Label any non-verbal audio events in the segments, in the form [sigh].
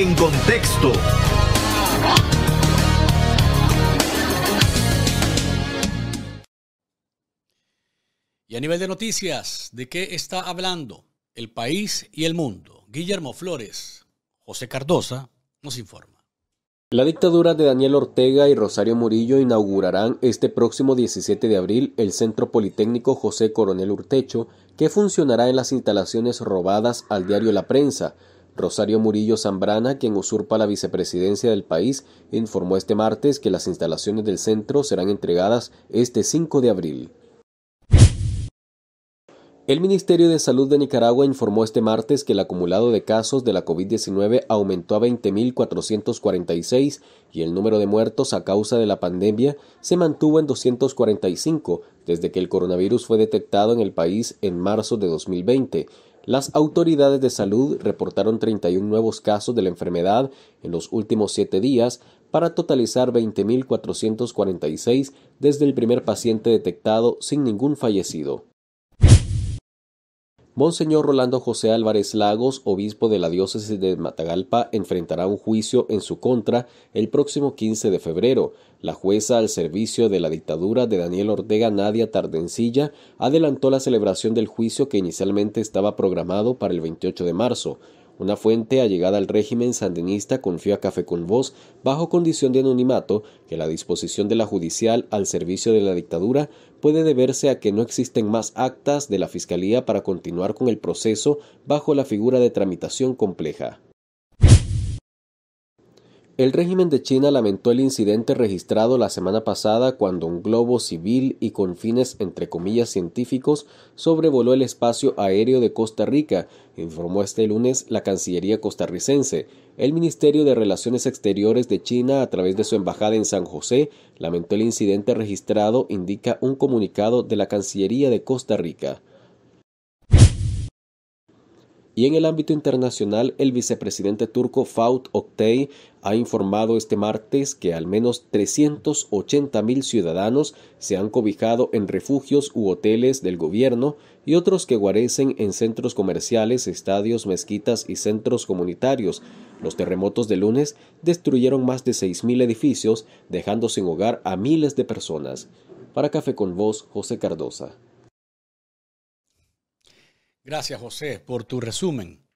En contexto. Y a nivel de noticias, ¿de qué está hablando el país y el mundo? Guillermo Flores, José Cardosa, nos informa. La dictadura de Daniel Ortega y Rosario Murillo inaugurarán este próximo 17 de abril el Centro Politécnico José Coronel Urtecho, que funcionará en las instalaciones robadas al diario La Prensa, Rosario Murillo Zambrana, quien usurpa la vicepresidencia del país, informó este martes que las instalaciones del centro serán entregadas este 5 de abril. El Ministerio de Salud de Nicaragua informó este martes que el acumulado de casos de la COVID-19 aumentó a 20.446 y el número de muertos a causa de la pandemia se mantuvo en 245 desde que el coronavirus fue detectado en el país en marzo de 2020. Las autoridades de salud reportaron 31 nuevos casos de la enfermedad en los últimos siete días para totalizar 20.446 desde el primer paciente detectado sin ningún fallecido. Monseñor Rolando José Álvarez Lagos, obispo de la diócesis de Matagalpa, enfrentará un juicio en su contra el próximo 15 de febrero. La jueza al servicio de la dictadura de Daniel Ortega Nadia Tardencilla adelantó la celebración del juicio que inicialmente estaba programado para el 28 de marzo. Una fuente allegada al régimen sandinista confió a Café con Voz, bajo condición de anonimato, que la disposición de la judicial al servicio de la dictadura puede deberse a que no existen más actas de la Fiscalía para continuar con el proceso bajo la figura de tramitación compleja. El régimen de China lamentó el incidente registrado la semana pasada cuando un globo civil y con fines entre comillas científicos sobrevoló el espacio aéreo de Costa Rica, informó este lunes la Cancillería costarricense. El Ministerio de Relaciones Exteriores de China, a través de su embajada en San José, lamentó el incidente registrado, indica un comunicado de la Cancillería de Costa Rica. Y en el ámbito internacional, el vicepresidente turco Faut Oktay ha informado este martes que al menos 380 mil ciudadanos se han cobijado en refugios u hoteles del gobierno y otros que guarecen en centros comerciales, estadios, mezquitas y centros comunitarios. Los terremotos de lunes destruyeron más de 6.000 edificios, dejando sin hogar a miles de personas. Para Café con Voz, José Cardosa. Gracias, José, por tu resumen.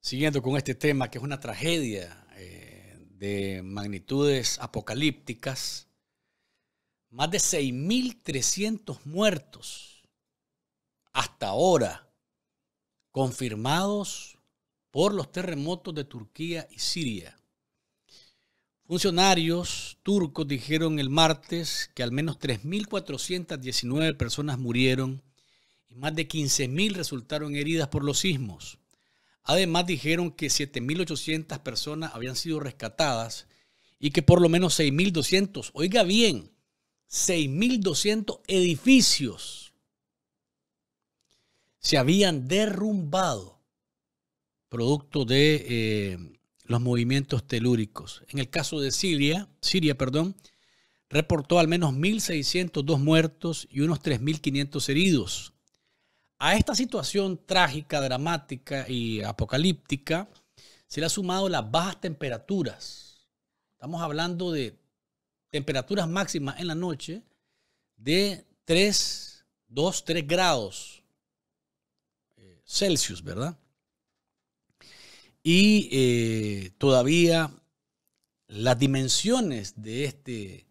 Siguiendo con este tema, que es una tragedia eh, de magnitudes apocalípticas, más de 6.300 muertos hasta ahora confirmados por los terremotos de Turquía y Siria. Funcionarios turcos dijeron el martes que al menos 3.419 personas murieron más de 15.000 resultaron heridas por los sismos. Además dijeron que 7.800 personas habían sido rescatadas y que por lo menos 6.200, oiga bien, 6.200 edificios se habían derrumbado producto de eh, los movimientos telúricos. En el caso de Siria, Siria, perdón, reportó al menos 1.602 muertos y unos 3.500 heridos. A esta situación trágica, dramática y apocalíptica se le ha sumado las bajas temperaturas. Estamos hablando de temperaturas máximas en la noche de 3, 2, 3 grados eh, Celsius, ¿verdad? Y eh, todavía las dimensiones de este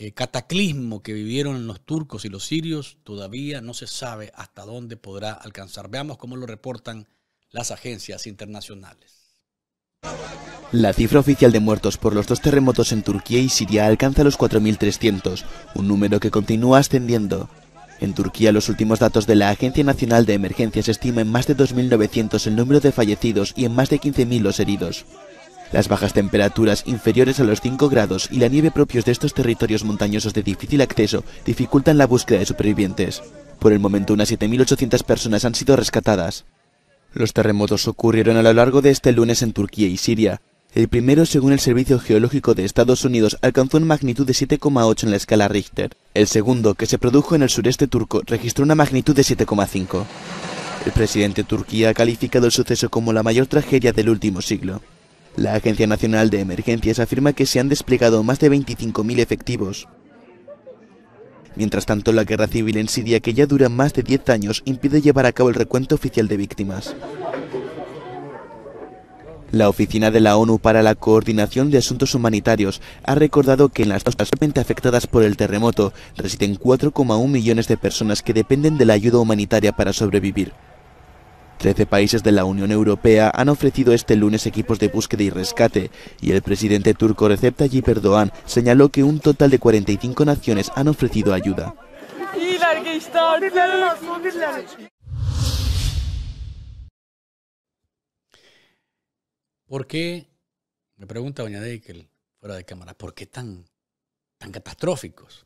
el eh, cataclismo que vivieron los turcos y los sirios, todavía no se sabe hasta dónde podrá alcanzar. Veamos cómo lo reportan las agencias internacionales. La cifra oficial de muertos por los dos terremotos en Turquía y Siria alcanza los 4.300, un número que continúa ascendiendo. En Turquía, los últimos datos de la Agencia Nacional de Emergencias estiman en más de 2.900 el número de fallecidos y en más de 15.000 los heridos. Las bajas temperaturas inferiores a los 5 grados y la nieve propios de estos territorios montañosos de difícil acceso dificultan la búsqueda de supervivientes. Por el momento unas 7.800 personas han sido rescatadas. Los terremotos ocurrieron a lo largo de este lunes en Turquía y Siria. El primero, según el Servicio Geológico de Estados Unidos, alcanzó una magnitud de 7,8 en la escala Richter. El segundo, que se produjo en el sureste turco, registró una magnitud de 7,5. El presidente de Turquía ha calificado el suceso como la mayor tragedia del último siglo. La Agencia Nacional de Emergencias afirma que se han desplegado más de 25.000 efectivos. Mientras tanto, la guerra civil en Siria, que ya dura más de 10 años, impide llevar a cabo el recuento oficial de víctimas. La Oficina de la ONU para la Coordinación de Asuntos Humanitarios ha recordado que en las zonas realmente afectadas por el terremoto residen 4,1 millones de personas que dependen de la ayuda humanitaria para sobrevivir. Trece países de la Unión Europea han ofrecido este lunes equipos de búsqueda y rescate, y el presidente turco Recep Tayyip Erdogan señaló que un total de 45 naciones han ofrecido ayuda. ¿Por qué, me pregunta doña Deikel, fuera de cámara, por qué tan, tan catastróficos?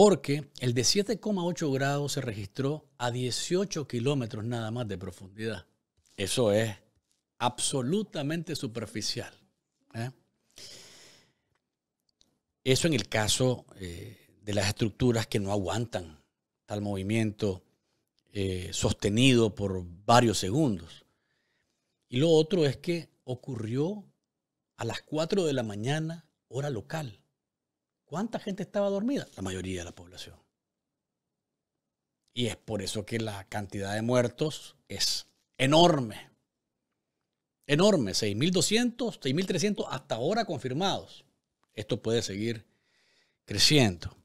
porque el de 7,8 grados se registró a 18 kilómetros nada más de profundidad. Eso es absolutamente superficial. ¿eh? Eso en el caso eh, de las estructuras que no aguantan tal movimiento eh, sostenido por varios segundos. Y lo otro es que ocurrió a las 4 de la mañana, hora local. ¿Cuánta gente estaba dormida? La mayoría de la población. Y es por eso que la cantidad de muertos es enorme. Enorme, 6.200, 6.300 hasta ahora confirmados. Esto puede seguir creciendo.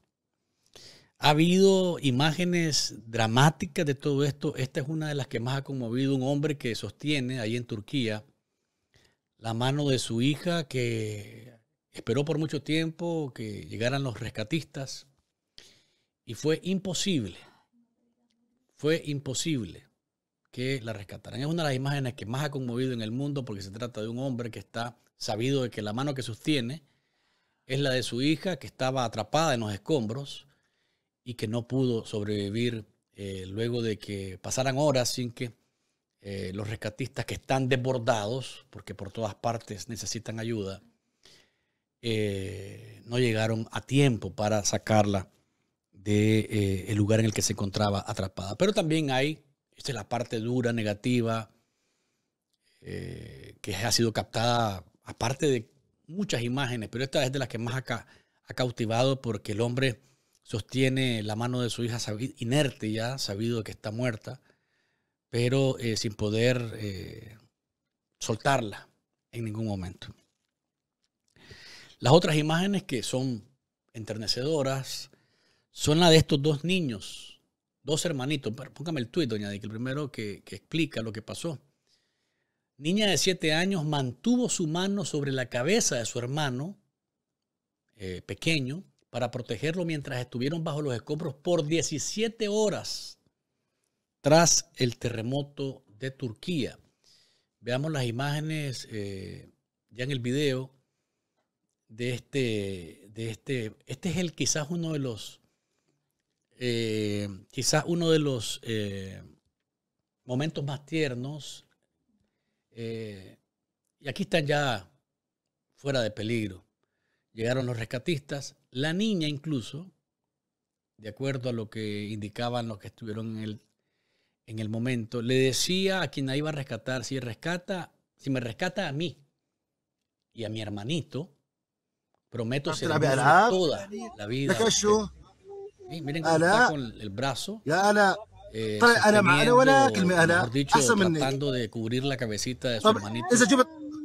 Ha habido imágenes dramáticas de todo esto. Esta es una de las que más ha conmovido un hombre que sostiene ahí en Turquía la mano de su hija que Esperó por mucho tiempo que llegaran los rescatistas y fue imposible, fue imposible que la rescataran. Es una de las imágenes que más ha conmovido en el mundo porque se trata de un hombre que está sabido de que la mano que sostiene es la de su hija que estaba atrapada en los escombros y que no pudo sobrevivir eh, luego de que pasaran horas sin que eh, los rescatistas que están desbordados, porque por todas partes necesitan ayuda, eh, no llegaron a tiempo para sacarla del eh, lugar en el que se encontraba atrapada. Pero también hay, esta es la parte dura, negativa, eh, que ha sido captada, aparte de muchas imágenes, pero esta es de las que más ha, ha cautivado porque el hombre sostiene la mano de su hija inerte ya, sabido que está muerta, pero sin poder soltarla en ningún momento. Las otras imágenes que son enternecedoras son las de estos dos niños, dos hermanitos. Póngame el tuit, doña Dick, el primero que, explica lo que pasó. Niña de 7 años mantuvo su mano sobre la cabeza de su hermano eh, pequeño para protegerlo mientras estuvieron bajo los escombros por 17 horas tras el terremoto de Turquía. Veamos las imágenes eh, ya en el video de este, de este, este es el quizás uno de los, eh, quizás uno de los eh, momentos más tiernos. Eh, y aquí están ya fuera de peligro. Llegaron los rescatistas, la niña incluso, de acuerdo a lo que indicaban los que estuvieron en el, en el momento, le decía a quien la iba a rescatar, si rescata, si me rescata a mí y a mi hermanito, Prometo ser toda la vida. Miren cómo está con el brazo Ya, Ana. Eh, tratando de cubrir la cabecita de su hermanito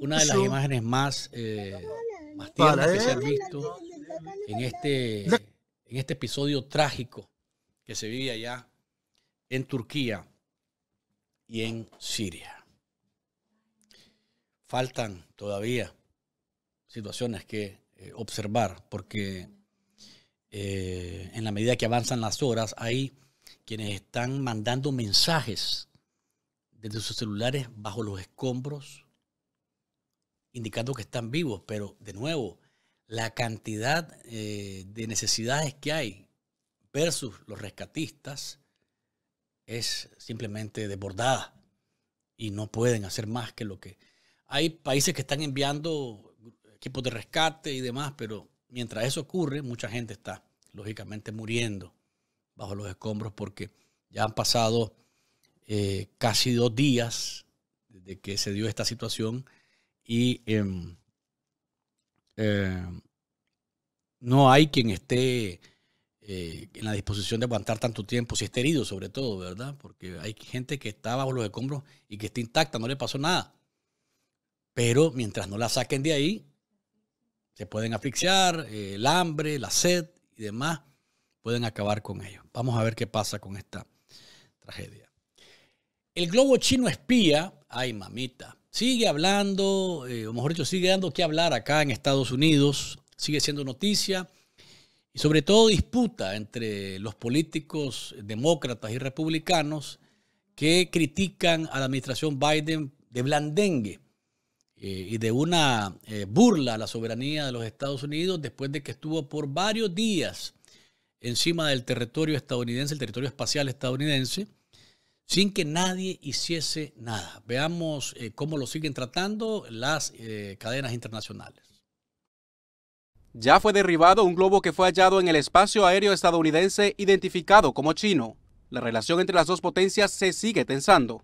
una de las imágenes más eh, más tiernas que se han visto en este en este episodio trágico que se vive allá en Turquía y en Siria. Faltan todavía situaciones que eh, observar, porque eh, en la medida que avanzan las horas, hay quienes están mandando mensajes desde sus celulares bajo los escombros, indicando que están vivos, pero de nuevo, la cantidad eh, de necesidades que hay versus los rescatistas es simplemente desbordada y no pueden hacer más que lo que... Hay países que están enviando equipos de rescate y demás, pero mientras eso ocurre, mucha gente está lógicamente muriendo bajo los escombros porque ya han pasado eh, casi dos días desde que se dio esta situación y em, em, no hay quien esté eh, en la disposición de aguantar tanto tiempo, si está herido sobre todo, ¿verdad? Porque hay gente que está bajo los escombros y que está intacta, no le pasó nada. Pero mientras no la saquen de ahí, se pueden asfixiar, eh, el hambre, la sed y demás pueden acabar con ellos. Vamos a ver qué pasa con esta tragedia. El globo chino espía, ay mamita, sigue hablando, eh, o mejor dicho, sigue dando que hablar acá en Estados Unidos, sigue siendo noticia y sobre todo disputa entre los políticos demócratas y republicanos que critican a la administración Biden de blandengue eh, y de una eh, burla a la soberanía de los Estados Unidos después de que estuvo por varios días encima del territorio estadounidense, el territorio espacial estadounidense, sin que nadie hiciese nada. Veamos eh, cómo lo siguen tratando las cadenas internacionales. Ya fue derribado un globo que fue hallado en el espacio aéreo estadounidense identificado como chino la relación entre las dos potencias se sigue tensando.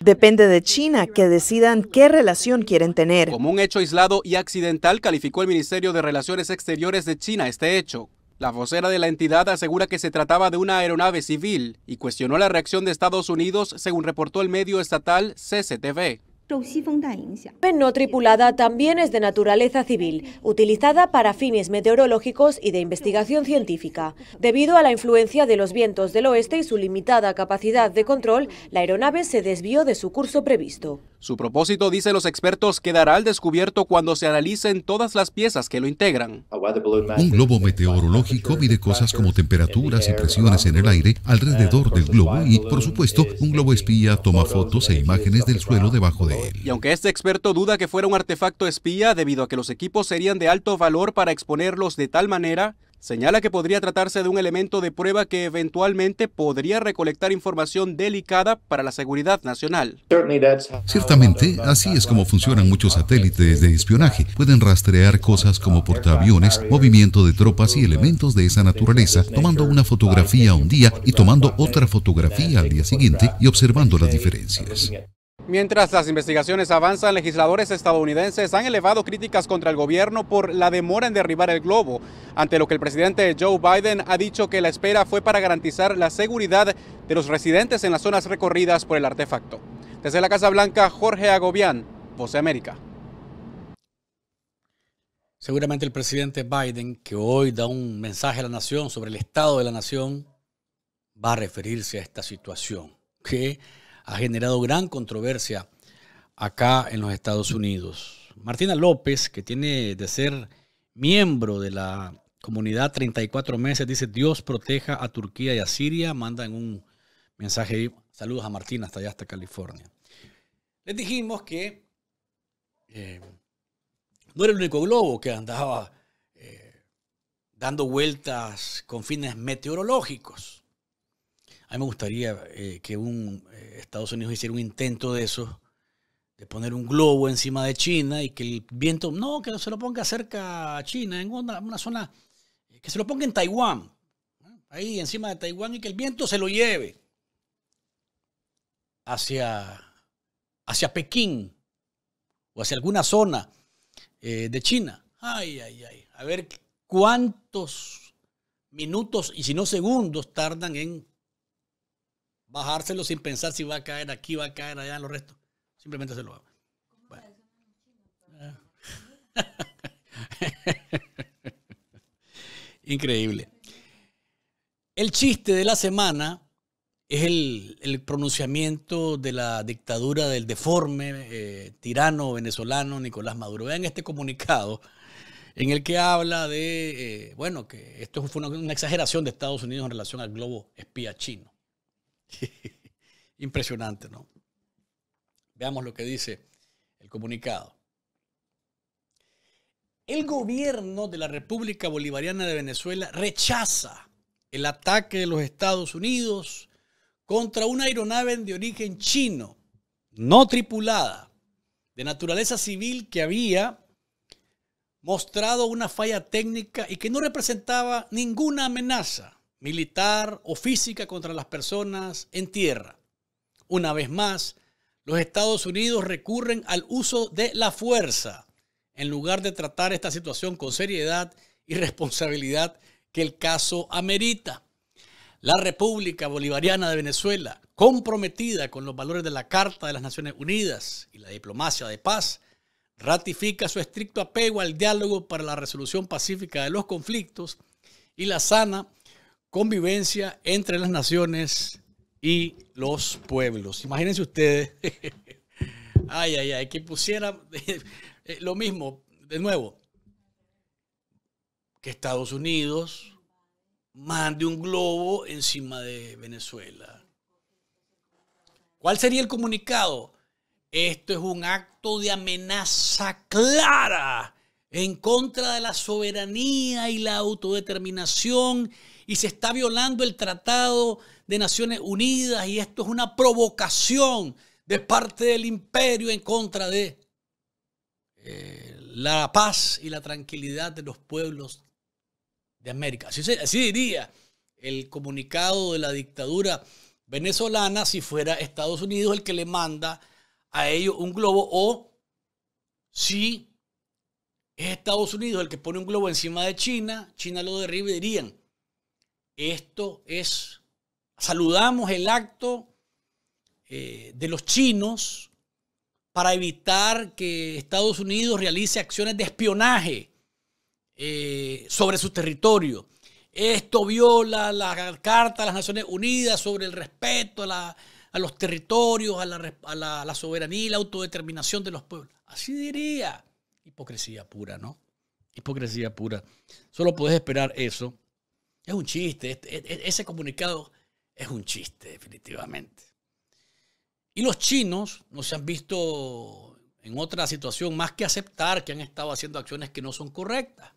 Depende de China que decidan qué relación quieren tener. Como un hecho aislado y accidental, calificó el Ministerio de Relaciones Exteriores de China este hecho. La vocera de la entidad asegura que se trataba de una aeronave civil y cuestionó la reacción de Estados Unidos, según reportó el medio estatal CCTV. No tripulada también es de naturaleza civil, utilizada para fines meteorológicos y de investigación científica. Debido a la influencia de los vientos del oeste y su limitada capacidad de control, la aeronave se desvió de su curso previsto. Su propósito, dicen los expertos, quedará al descubierto cuando se analicen todas las piezas que lo integran. Un globo meteorológico mide cosas como temperaturas y presiones en el aire alrededor del globo y, por supuesto, un globo espía toma fotos e imágenes del suelo debajo de él. Y aunque este experto duda que fuera un artefacto espía debido a que los equipos serían de alto valor para exponerlos de tal manera, señala que podría tratarse de un elemento de prueba que eventualmente podría recolectar información delicada para la seguridad nacional. Ciertamente, así es como funcionan muchos satélites de espionaje. Pueden rastrear cosas como portaaviones, movimiento de tropas y elementos de esa naturaleza, tomando una fotografía un día y tomando otra fotografía al día siguiente y observando las diferencias. Mientras las investigaciones avanzan, legisladores estadounidenses han elevado críticas contra el gobierno por la demora en derribar el globo, ante lo que el presidente Joe Biden ha dicho que la espera fue para garantizar la seguridad de los residentes en las zonas recorridas por el artefacto. Desde la Casa Blanca, Jorge Agobián, Voz América. Seguramente el presidente Biden, que hoy da un mensaje a la nación sobre el estado de la nación, va a referirse a esta situación, ha generado gran controversia acá en los Estados Unidos. Martina López, que tiene de ser miembro de la comunidad 34 meses, dice Dios proteja a Turquía y a Siria, mandan un mensaje, saludos a Martina hasta allá, hasta California. Les dijimos que eh, no era el único globo que andaba eh, dando vueltas con fines meteorológicos. A mí me gustaría eh, que un, eh, Estados Unidos hiciera un intento de eso, de poner un globo encima de China y que el viento, no, que se lo ponga cerca a China, en una, zona, eh, que se lo ponga en Taiwán, ahí encima de Taiwán y que el viento se lo lleve hacia, hacia Pekín o hacia alguna zona de China. Ay, ay, ay. A ver cuántos minutos y si no segundos tardan en bajárselo sin pensar si va a caer aquí, va a caer allá, en los restos. Simplemente se lo hago. Ah. [laughs] Increíble. El chiste de la semana es el, pronunciamiento de la dictadura del deforme eh, tirano venezolano Nicolás Maduro. Vean este comunicado en el que habla de, eh, bueno, que esto fue una exageración de Estados Unidos en relación al globo espía chino. [laughs] Impresionante, ¿no? Veamos lo que dice el comunicado. El gobierno de la República Bolivariana de Venezuela rechaza el ataque de los Estados Unidos contra una aeronave de origen chino, no tripulada, de naturaleza civil que había mostrado una falla técnica y que no representaba ninguna amenaza militar o física contra las personas en tierra. Una vez más, los Estados Unidos recurren al uso de la fuerza en lugar de tratar esta situación con seriedad y responsabilidad que el caso amerita. La República Bolivariana de Venezuela, comprometida con los valores de la Carta de las Naciones Unidas y la diplomacia de paz, ratifica su estricto apego al diálogo para la resolución pacífica de los conflictos y la sana convivencia entre las naciones y los pueblos. Imagínense ustedes, [laughs] ay, ay, ay, que pusiera [laughs] eh, lo mismo, de nuevo, que Estados Unidos mande un globo encima de Venezuela. ¿Cuál sería el comunicado? Esto es un acto de amenaza clara en contra de la soberanía y la autodeterminación y se está violando el Tratado de Naciones Unidas y esto es una provocación de parte del imperio en contra de eh, la paz y la tranquilidad de los pueblos de América. Así, así diría el comunicado de la dictadura venezolana si fuera Estados Unidos el que le manda a ellos un globo o si es Estados Unidos el que pone un globo encima de China, China lo derribe, dirían, esto es, saludamos el acto eh, de los chinos para evitar que Estados Unidos realice acciones de espionaje eh, sobre su territorio. Esto viola la Carta de las Naciones Unidas sobre el respeto a, los territorios, a la, soberanía y la autodeterminación de los pueblos. Así diría. Hipocresía pura, ¿no? Hipocresía pura. Solo puedes esperar eso es un chiste, este, e, e, ese comunicado es un chiste definitivamente. Y los chinos no se han visto en otra situación más que aceptar que han estado haciendo acciones que no son correctas.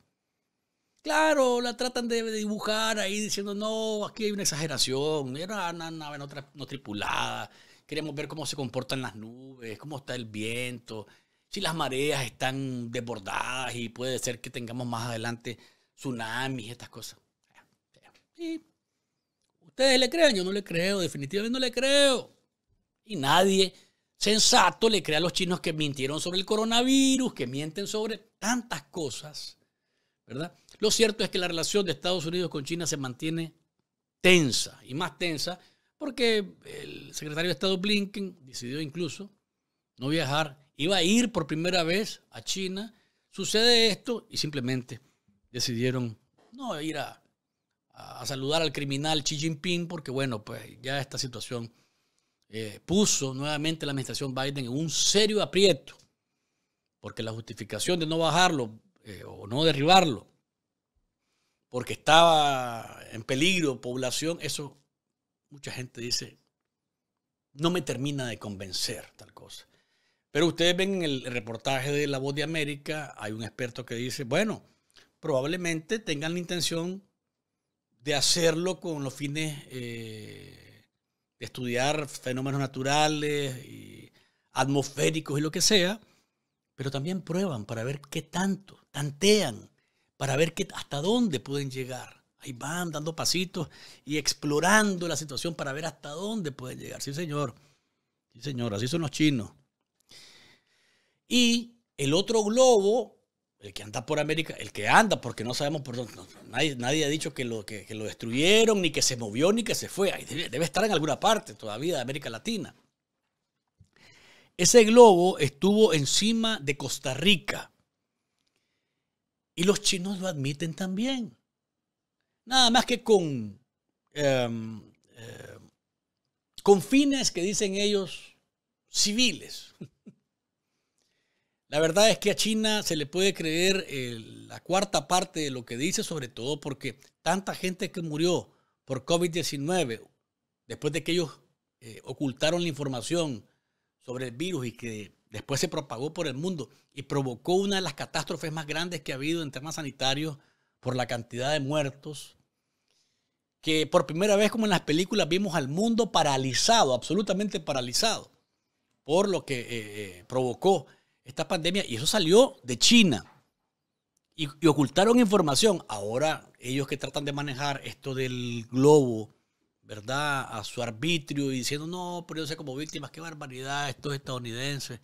Claro, la tratan de dibujar ahí diciendo, no, aquí hay una exageración, era una nave no, tripulada, queremos ver cómo se comportan las nubes, cómo está el viento, si las mareas están desbordadas y puede ser que tengamos más adelante tsunamis, estas cosas. Y ustedes le creen, yo no le creo, definitivamente no le creo. Y nadie sensato le crea a los chinos que mintieron sobre el coronavirus, que mienten sobre tantas cosas, ¿verdad? Lo cierto es que la relación de Estados Unidos con China se mantiene tensa y más tensa porque el secretario de Estado Blinken decidió incluso no viajar, iba a ir por primera vez a China, sucede esto y simplemente decidieron no ir a a saludar al criminal Xi Jinping, porque bueno, pues ya esta situación eh, puso nuevamente la administración Biden en un serio aprieto, porque la justificación de no bajarlo eh, o no derribarlo, porque estaba en peligro población, eso mucha gente dice, no me termina de convencer tal cosa. Pero ustedes ven en el reportaje de La Voz de América, hay un experto que dice, bueno, probablemente tengan la intención de hacerlo con los fines eh, de estudiar fenómenos naturales atmosféricos y lo que sea, pero también prueban para ver qué tanto, tantean, para ver qué, hasta dónde pueden llegar. Ahí van dando pasitos y explorando la situación para ver hasta dónde pueden llegar. Sí, señor. Sí, señor. Así son los chinos. Y el otro globo el que anda por América, el que anda, porque no sabemos por dónde, nadie, ha dicho que lo, que, lo destruyeron, ni que se movió, ni que se fue. Debe, estar en alguna parte todavía de América Latina. Ese globo estuvo encima de Costa Rica. Y los chinos lo admiten también. Nada más que con, em, em, con fines que dicen ellos civiles. La verdad es que a China se le puede creer eh, la cuarta parte de lo que dice, sobre todo porque tanta gente que murió por COVID-19, después de que ellos eh, ocultaron la información sobre el virus y que después se propagó por el mundo y provocó una de las catástrofes más grandes que ha habido en temas sanitarios por la cantidad de muertos, que por primera vez como en las películas vimos al mundo paralizado, absolutamente paralizado, por lo que eh, provocó esta pandemia y eso salió de China. Y, ocultaron información. Ahora ellos que tratan de manejar esto del globo, ¿verdad? A su arbitrio y diciendo, no, pero sé como víctimas, qué barbaridad, estos estadounidenses,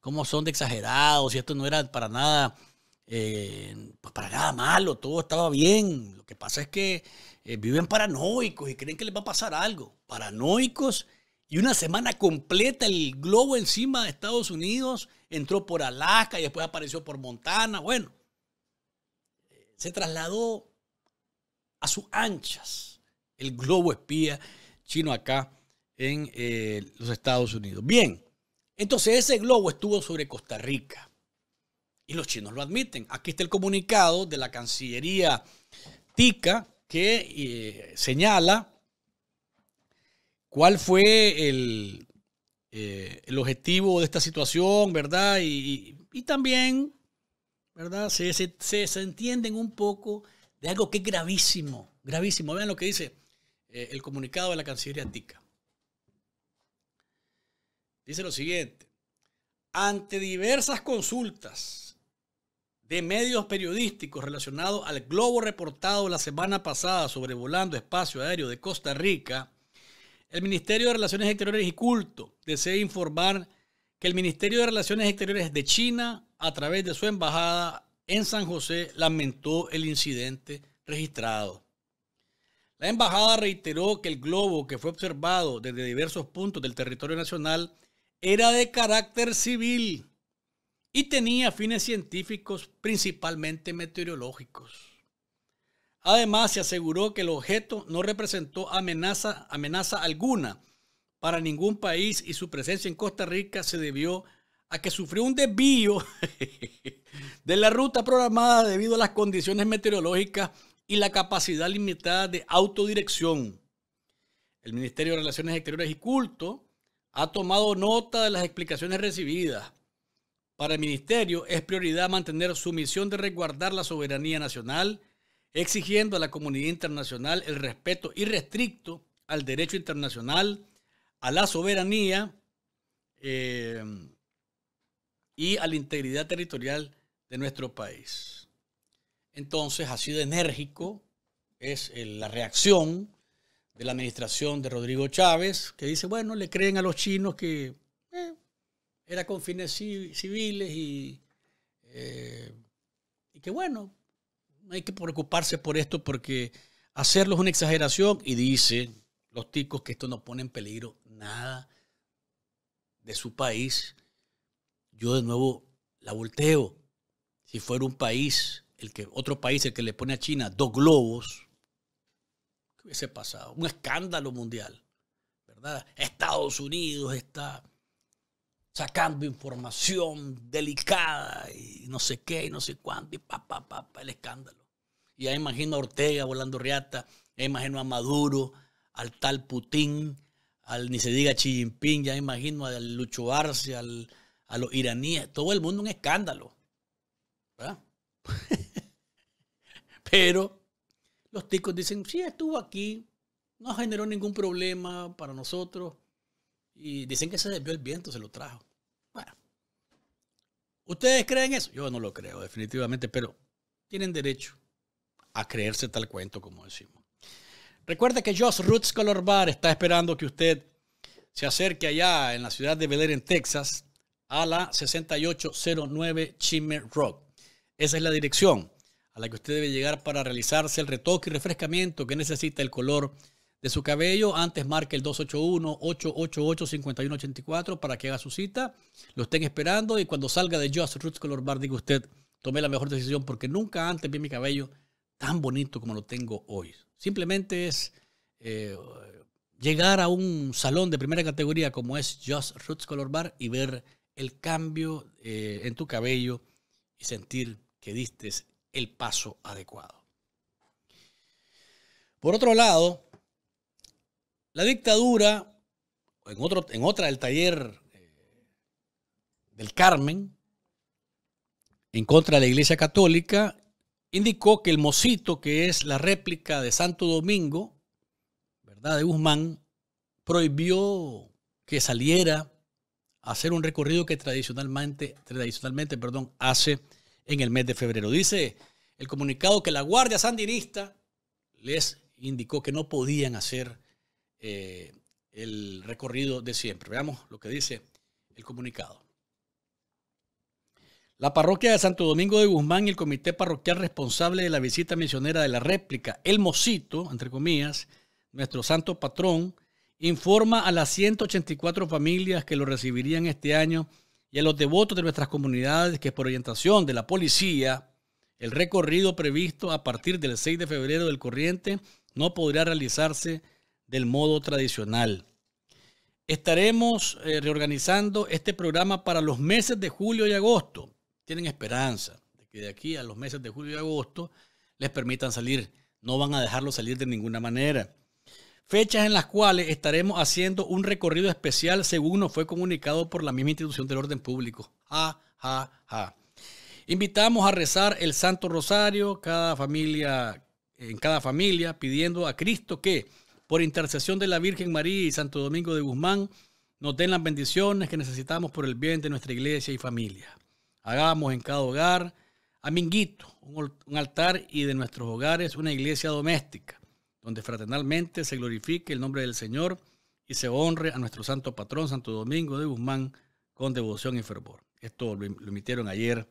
cómo son de exagerados y esto no era para nada. Eh, pues para nada malo, todo estaba bien. Lo que pasa es que eh, viven paranoicos y creen que les va a pasar algo. Paranoicos y una semana completa el globo encima de Estados Unidos, entró por Alaska y después apareció por Montana. Bueno, se trasladó a sus anchas el globo espía chino acá en eh, los Estados Unidos. Bien, entonces ese globo estuvo sobre Costa Rica y los chinos lo admiten. Aquí está el comunicado de la Cancillería Tica que eh, señala cuál fue el, eh, el objetivo de esta situación, ¿verdad? Y, también, ¿verdad? Se, entienden un poco de algo que es gravísimo, gravísimo. Vean lo que dice eh, el comunicado de la Cancillería Tica. Dice lo siguiente, ante diversas consultas de medios periodísticos relacionados al globo reportado la semana pasada sobre volando espacio aéreo de Costa Rica, el Ministerio de Relaciones Exteriores y Culto desea informar que el Ministerio de Relaciones Exteriores de China, a través de su embajada en San José, lamentó el incidente registrado. La embajada reiteró que el globo que fue observado desde diversos puntos del territorio nacional era de carácter civil y tenía fines científicos, principalmente meteorológicos. Además, se aseguró que el objeto no representó amenaza, alguna para ningún país y su presencia en Costa Rica se debió a que sufrió un desvío [laughs] de la ruta programada debido a las condiciones meteorológicas y la capacidad limitada de autodirección. El Ministerio de Relaciones Exteriores y Culto ha tomado nota de las explicaciones recibidas. Para el Ministerio es prioridad mantener su misión de resguardar la soberanía nacional exigiendo a la comunidad internacional el respeto irrestricto al derecho internacional, a la soberanía eh, y a la integridad territorial de nuestro país. Entonces, ha sido enérgico es eh, la reacción de la administración de Rodrigo Chávez, que dice, bueno, le creen a los chinos que eh, era con fines civiles y que bueno, no hay que preocuparse por esto porque hacerlo es una exageración y dicen los ticos que esto no pone en peligro nada de su país. Yo de nuevo la volteo. Si fuera un país, el que, otro país el que le pone a China dos globos, ¿qué hubiese pasado? Un escándalo mundial, ¿verdad? Estados Unidos está sacando información delicada y no sé qué y no sé cuánto y pa, pa, pa, el escándalo. Y ahí imagino a Ortega volando riata, imagino a Maduro, al tal Putin, al ni se diga Xi Jinping, ya imagino al Lucho Arce, a los iraníes, todo el mundo un escándalo. ¿verdad? [laughs] Pero los ticos dicen, sí, estuvo aquí, no generó ningún problema para nosotros. Y dicen que se desvió el viento, se lo trajo. Bueno. ¿Ustedes creen eso? Yo no lo creo, definitivamente, pero tienen derecho a creerse tal cuento, como decimos. Recuerde que Josh Roots Color Bar está esperando que usted se acerque allá en la ciudad de Bel en Texas, a la 6809 Chimney Rock. Esa es la dirección a la que usted debe llegar para realizarse el retoque y refrescamiento que necesita el color de su cabello. Antes marque el 281-888-5184 para que haga su cita. Lo estén esperando y cuando salga de Just Roots Color Bar, diga usted, tomé la mejor decisión porque nunca antes vi mi cabello tan bonito como lo tengo hoy. Simplemente es eh, llegar a un salón de primera categoría como es Just Roots Color Bar y ver el cambio eh, en tu cabello y sentir que diste el paso adecuado. Por otro lado, la dictadura, en, otro, en otra del taller eh, del Carmen, en contra de la Iglesia Católica, indicó que el mocito, que es la réplica de Santo Domingo, ¿verdad? De Guzmán, prohibió que saliera a hacer un recorrido que tradicionalmente, tradicionalmente perdón, hace en el mes de febrero. Dice el comunicado que la Guardia Sandinista les indicó que no podían hacer eh, el recorrido de siempre. Veamos lo que dice el comunicado. La parroquia de Santo Domingo de Guzmán y el comité parroquial responsable de la visita misionera de la réplica, el Mocito, entre comillas, nuestro santo patrón, informa a las 184 familias que lo recibirían este año y a los devotos de nuestras comunidades que por orientación de la policía, el recorrido previsto a partir del 6 de febrero del corriente no podrá realizarse del modo tradicional. Estaremos eh, reorganizando este programa para los meses de julio y agosto. Tienen esperanza de que de aquí a los meses de julio y agosto les permitan salir. No van a dejarlo salir de ninguna manera. Fechas en las cuales estaremos haciendo un recorrido especial según nos fue comunicado por la misma institución del orden público. Ja, ja, ja. Invitamos a rezar el Santo Rosario cada familia, en cada familia, pidiendo a Cristo que por intercesión de la Virgen María y Santo Domingo de Guzmán, nos den las bendiciones que necesitamos por el bien de nuestra iglesia y familia. Hagamos en cada hogar, aminguito, un altar y de nuestros hogares una iglesia doméstica, donde fraternalmente se glorifique el nombre del Señor y se honre a nuestro santo patrón, Santo Domingo de Guzmán, con devoción y fervor. Esto lo, emitieron ayer,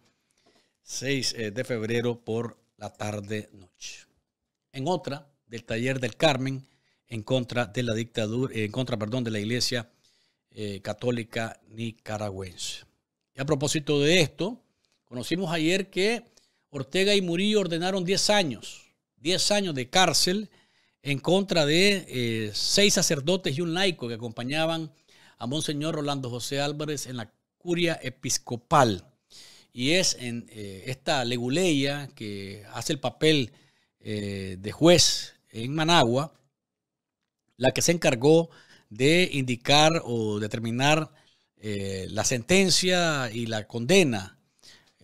6 eh, de febrero, por la tarde-noche. En otra, del taller del Carmen, en contra de la dictadura, en contra, perdón, de la Iglesia eh, Católica Nicaragüense. Y a propósito de esto, conocimos ayer que Ortega y Murillo ordenaron 10 años, 10 años de cárcel en contra de eh, seis sacerdotes y un laico que acompañaban a Monseñor Rolando José Álvarez en la curia episcopal. Y es en eh, esta leguleya que hace el papel de juez en Managua, la que se encargó de indicar o determinar eh, la sentencia y la condena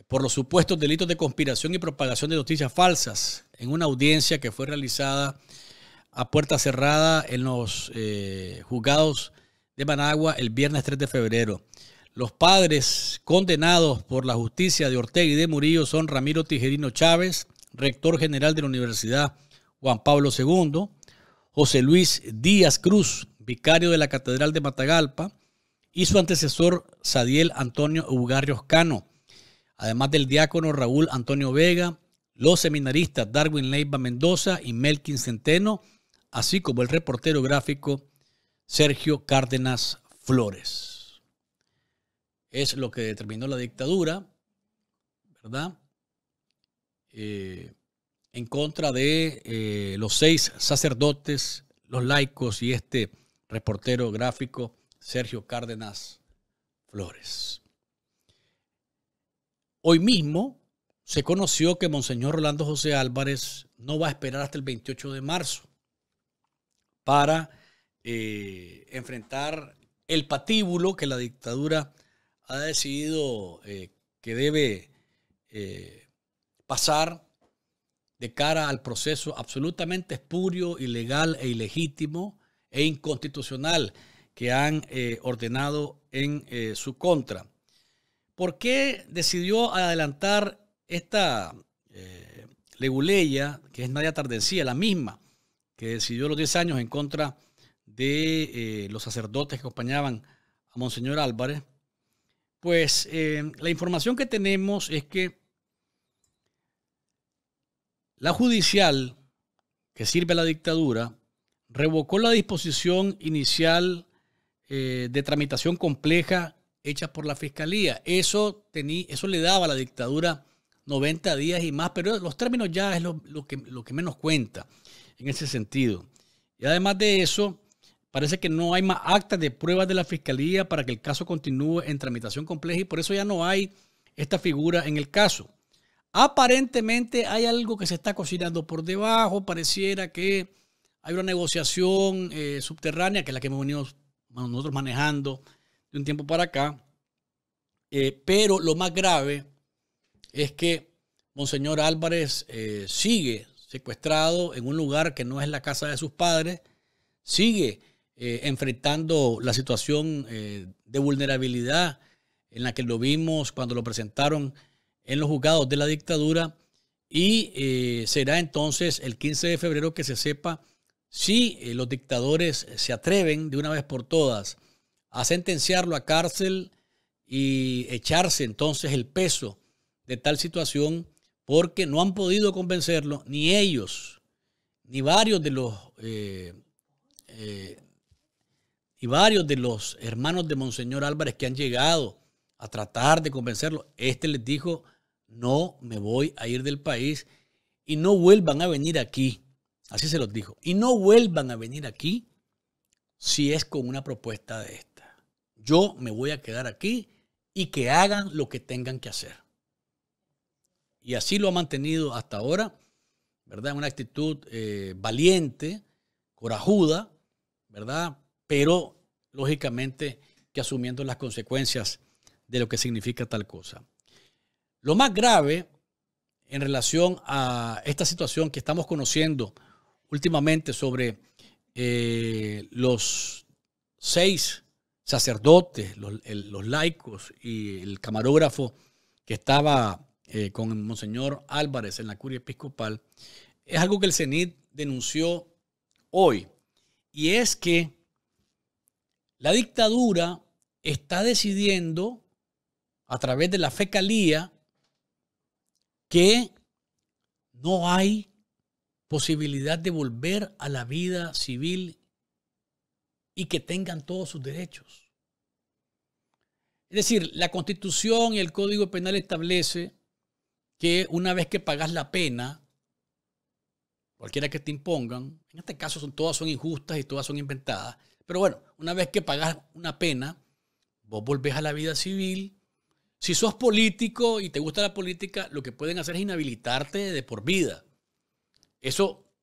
por los supuestos delitos de conspiración y propagación de noticias falsas en una audiencia que fue realizada a puerta cerrada en los eh, juzgados de Managua el viernes 3 de febrero. Los padres condenados por la justicia de Ortega y de Murillo son Ramiro Tijerino Chávez, rector general de la Universidad Juan Pablo II, José Luis Díaz Cruz, vicario de la Catedral de Matagalpa, y su antecesor Sadiel Antonio Ugarrios Cano, además del diácono Raúl Antonio Vega, los seminaristas Darwin Leiva Mendoza y Melkin Centeno, así como el reportero gráfico Sergio Cárdenas Flores. Es lo que determinó la dictadura, ¿verdad? Eh, en contra de eh, los seis sacerdotes, los laicos y este reportero gráfico, Sergio Cárdenas Flores. Hoy mismo se conoció que Monseñor Rolando José Álvarez no va a esperar hasta el 28 de marzo para eh, enfrentar el patíbulo que la dictadura ha decidido eh, que debe pasar de cara al proceso absolutamente espurio, ilegal e ilegítimo e inconstitucional que han eh, ordenado en eh, su contra. ¿Por qué decidió adelantar esta eh, leguleya, que es Nadia Tardencía, la misma que decidió los 10 años en contra de los sacerdotes que acompañaban a Monseñor Álvarez? Pues la información que tenemos es que la judicial, que sirve a la dictadura, revocó la disposición inicial eh, de tramitación compleja hecha por la fiscalía. Eso, eso le daba a la dictadura 90 días y más, pero los términos ya es lo, que, lo que menos cuenta en ese sentido. Y además de eso, parece que no hay más actas de pruebas de la fiscalía para que el caso continúe en tramitación compleja y por eso ya no hay esta figura en el caso. Aparentemente hay algo que se está cocinando por debajo, pareciera que hay una negociación eh, subterránea, que es la que hemos venido nosotros manejando de un tiempo para acá, eh, pero lo más grave es que Monseñor Álvarez eh, sigue secuestrado en un lugar que no es la casa de sus padres, sigue enfrentando la situación de vulnerabilidad en la que lo vimos cuando lo presentaron en los juzgados de la dictadura y eh, será entonces el 15 de febrero que se sepa si eh, los dictadores se atreven de una vez por todas a sentenciarlo a cárcel y echarse entonces el peso de tal situación porque no han podido convencerlo ni ellos ni varios de los y eh, varios de los hermanos de Monseñor Álvarez que han llegado a tratar de convencerlo, este les dijo no me voy a ir del país y no vuelvan a venir aquí. Así se los dijo. Y no vuelvan a venir aquí si es con una propuesta de esta. Yo me voy a quedar aquí y que hagan lo que tengan que hacer. Y así lo ha mantenido hasta ahora, ¿verdad? Una actitud eh, valiente, corajuda, ¿verdad? Pero, lógicamente, que asumiendo las consecuencias de lo que significa tal cosa. Lo más grave en relación a esta situación que estamos conociendo últimamente sobre eh, los seis sacerdotes, los, laicos y el camarógrafo que estaba eh, con el Monseñor Álvarez en la curia episcopal, es algo que el CENIT denunció hoy. Y es que la dictadura está decidiendo a través de la fecalía que no hay posibilidad de volver a la vida civil y que tengan todos sus derechos. Es decir, la constitución y el código penal establece que una vez que pagas la pena, cualquiera que te impongan, en este caso son, todas son injustas y todas son inventadas, pero bueno, una vez que pagas una pena, vos volvés a la vida civil si sos político y te gusta la política, lo que pueden hacer es inhabilitarte de por vida. Eso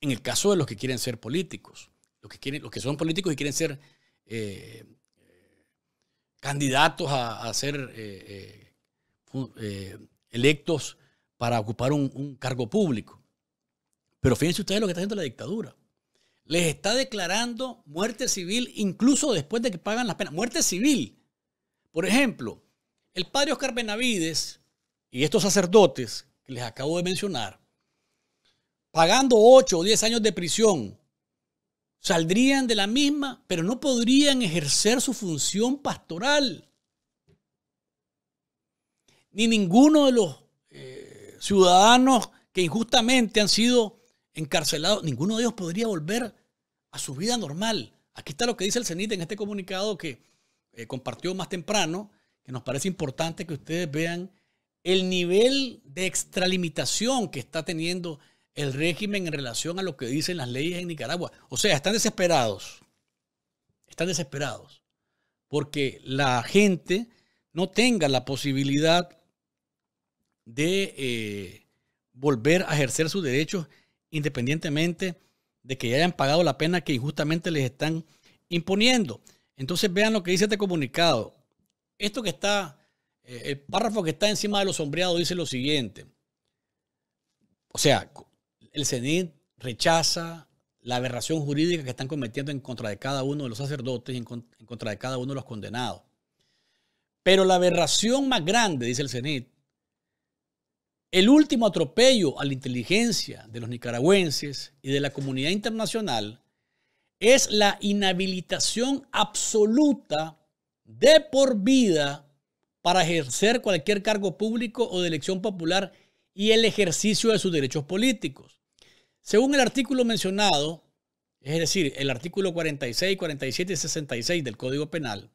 en el caso de los que quieren ser políticos, los que, quieren, los que son políticos y quieren ser eh, eh, candidatos a, ser eh, electos para ocupar un, un cargo público. Pero fíjense ustedes lo que está haciendo la dictadura. Les está declarando muerte civil incluso después de que pagan las penas. Muerte civil. Por ejemplo, el padre Oscar Benavides y estos sacerdotes que les acabo de mencionar, pagando 8 o 10 años de prisión, saldrían de la misma, pero no podrían ejercer su función pastoral. Ni ninguno de los eh, ciudadanos que injustamente han sido encarcelados, ninguno de ellos podría volver a su vida normal. Aquí está lo que dice el CENIT en este comunicado que eh, compartió más temprano, que nos parece importante que ustedes vean el nivel de extralimitación que está teniendo el régimen en relación a lo que dicen las leyes en Nicaragua. O sea, están desesperados. Están desesperados. Porque la gente no tenga la posibilidad de eh, volver a ejercer sus derechos independientemente de que ya hayan pagado la pena que injustamente les están imponiendo. Entonces vean lo que dice este comunicado. Esto que está, eh, el párrafo que está encima de los sombreados dice lo siguiente. O sea, el CENIT rechaza la aberración jurídica que están cometiendo en contra de cada uno de los sacerdotes y en, en contra de cada uno de los condenados. Pero la aberración más grande, dice el CENIT, el último atropello a la inteligencia de los nicaragüenses y de la comunidad internacional es la inhabilitación absoluta de por vida para ejercer cualquier cargo público o de elección popular y el ejercicio de sus derechos políticos. Según el artículo mencionado, es decir, el artículo 46, 47 y 66 del Código Penal,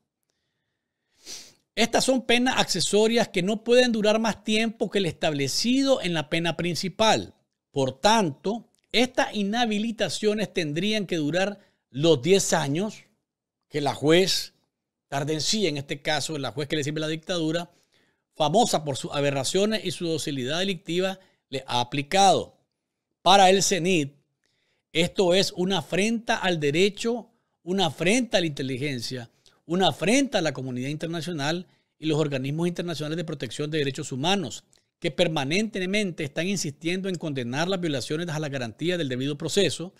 estas son penas accesorias que no pueden durar más tiempo que el establecido en la pena principal. Por tanto, estas inhabilitaciones tendrían que durar los 10 años que la juez Tardencía, en este caso, la juez que le sirve la dictadura, famosa por sus aberraciones y su docilidad delictiva, le ha aplicado. Para el CENIT, esto es una afrenta al derecho, una afrenta a la inteligencia, una afrenta a la comunidad internacional y los organismos internacionales de protección de derechos humanos, que permanentemente están insistiendo en condenar las violaciones a la garantía del debido proceso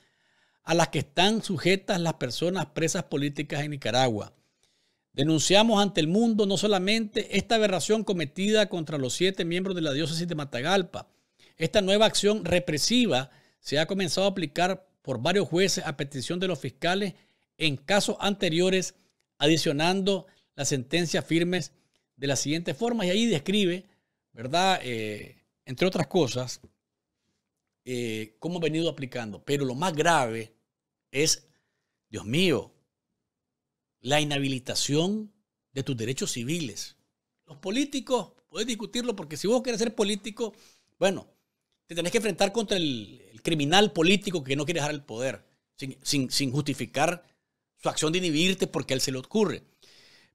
a las que están sujetas las personas presas políticas en Nicaragua Denunciamos ante el mundo no solamente esta aberración cometida contra los siete miembros de la diócesis de Matagalpa. Esta nueva acción represiva se ha comenzado a aplicar por varios jueces a petición de los fiscales en casos anteriores, adicionando las sentencias firmes de la siguiente forma. Y ahí describe, ¿verdad? Eh, entre otras cosas, eh, cómo ha venido aplicando. Pero lo más grave es, Dios mío, la inhabilitación de tus derechos civiles. Los políticos, puedes discutirlo porque si vos querés ser político, bueno, te tenés que enfrentar contra el, criminal político que no quiere dejar el poder, sin, sin justificar su acción de inhibirte porque a él se le ocurre.